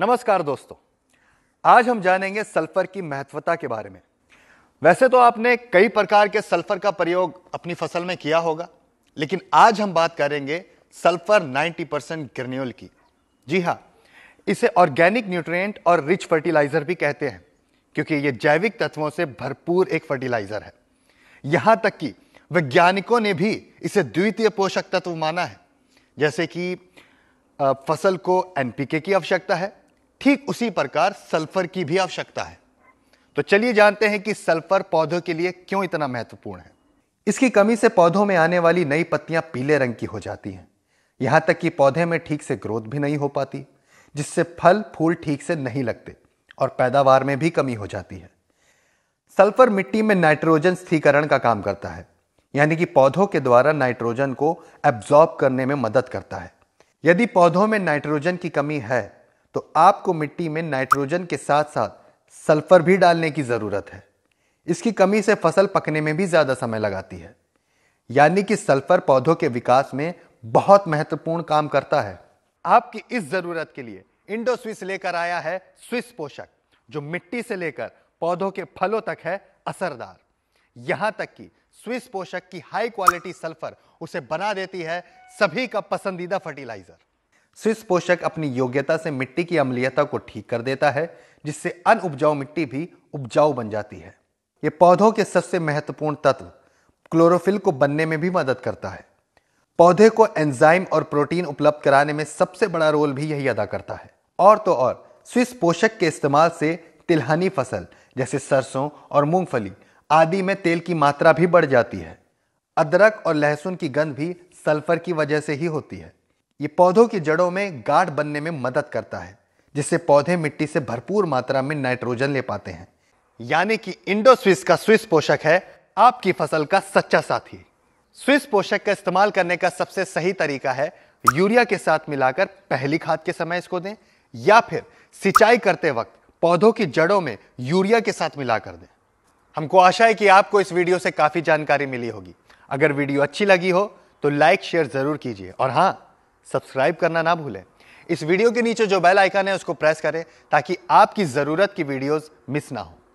नमस्कार दोस्तों आज हम जानेंगे सल्फर की महत्वता के बारे में वैसे तो आपने कई प्रकार के सल्फर का प्रयोग अपनी फसल में किया होगा लेकिन आज हम बात करेंगे सल्फर 90 परसेंट ग्रेन्यूल की जी हाँ इसे ऑर्गेनिक न्यूट्रिएंट और रिच फर्टिलाइजर भी कहते हैं क्योंकि ये जैविक तत्वों से भरपूर एक फर्टिलाइजर है यहाँ तक कि वैज्ञानिकों ने भी इसे द्वितीय पोषक तत्व माना है जैसे कि फसल को एनपीके की आवश्यकता है ठीक उसी प्रकार सल्फर की भी आवश्यकता है तो चलिए जानते हैं कि सल्फर पौधों के लिए क्यों इतना महत्वपूर्ण है इसकी कमी से पौधों में आने वाली नई पत्तियां पीले रंग की हो जाती हैं यहां तक कि पौधे में ठीक से ग्रोथ भी नहीं हो पाती जिससे फल फूल ठीक से नहीं लगते और पैदावार में भी कमी हो जाती है सल्फर मिट्टी में नाइट्रोजन स्थिरीकरण का काम करता है यानी कि पौधों के द्वारा नाइट्रोजन को एब्जॉर्ब करने में मदद करता है यदि पौधों में नाइट्रोजन की कमी है तो आपको मिट्टी में नाइट्रोजन के साथ साथ सल्फर भी डालने की ज़रूरत है इसकी कमी से फसल पकने में भी ज़्यादा समय लगाती है यानी कि सल्फर पौधों के विकास में बहुत महत्वपूर्ण काम करता है आपकी इस ज़रूरत के लिए इंडो स्विस लेकर आया है स्विस पोषक जो मिट्टी से लेकर पौधों के फलों तक है असरदार यहां तक कि स्विस पोषक की हाई क्वालिटी सल्फर उसे बना देती है सभी का पसंदीदा फर्टिलाइजर स्विस पोषक अपनी योग्यता से मिट्टी की अम्लीयता को ठीक कर देता है जिससे अन उपजाऊ मिट्टी भी उपजाऊ बन जाती है ये पौधों के सबसे महत्वपूर्ण तत्व क्लोरोफिल को बनने में भी मदद करता है पौधे को एंजाइम और प्रोटीन उपलब्ध कराने में सबसे बड़ा रोल भी यही अदा करता है और तो और स्विस पोषक के इस्तेमाल से तिलहनी फसल जैसे सरसों और मूंगफली आदि में तेल की मात्रा भी बढ़ जाती है अदरक और लहसुन की गंध भी सल्फर की वजह से ही होती है ये पौधों की जड़ों में गाढ़ बनने में मदद करता है जिससे पौधे मिट्टी से भरपूर मात्रा में नाइट्रोजन ले पाते हैं यानी कि इंडो स्विस का स्विस पोषक है आपकी फसल का सच्चा साथी स्विस पोषक का इस्तेमाल करने का सबसे सही तरीका है यूरिया के साथ मिलाकर पहली खाद के समय इसको दें या फिर सिंचाई करते वक्त पौधों की जड़ों में यूरिया के साथ मिलाकर दें हमको आशा है कि आपको इस वीडियो से काफ़ी जानकारी मिली होगी अगर वीडियो अच्छी लगी हो तो लाइक शेयर ज़रूर कीजिए और हाँ सब्सक्राइब करना ना भूलें इस वीडियो के नीचे जो बेल आइकन है उसको प्रेस करें ताकि आपकी ज़रूरत की वीडियोस मिस ना हो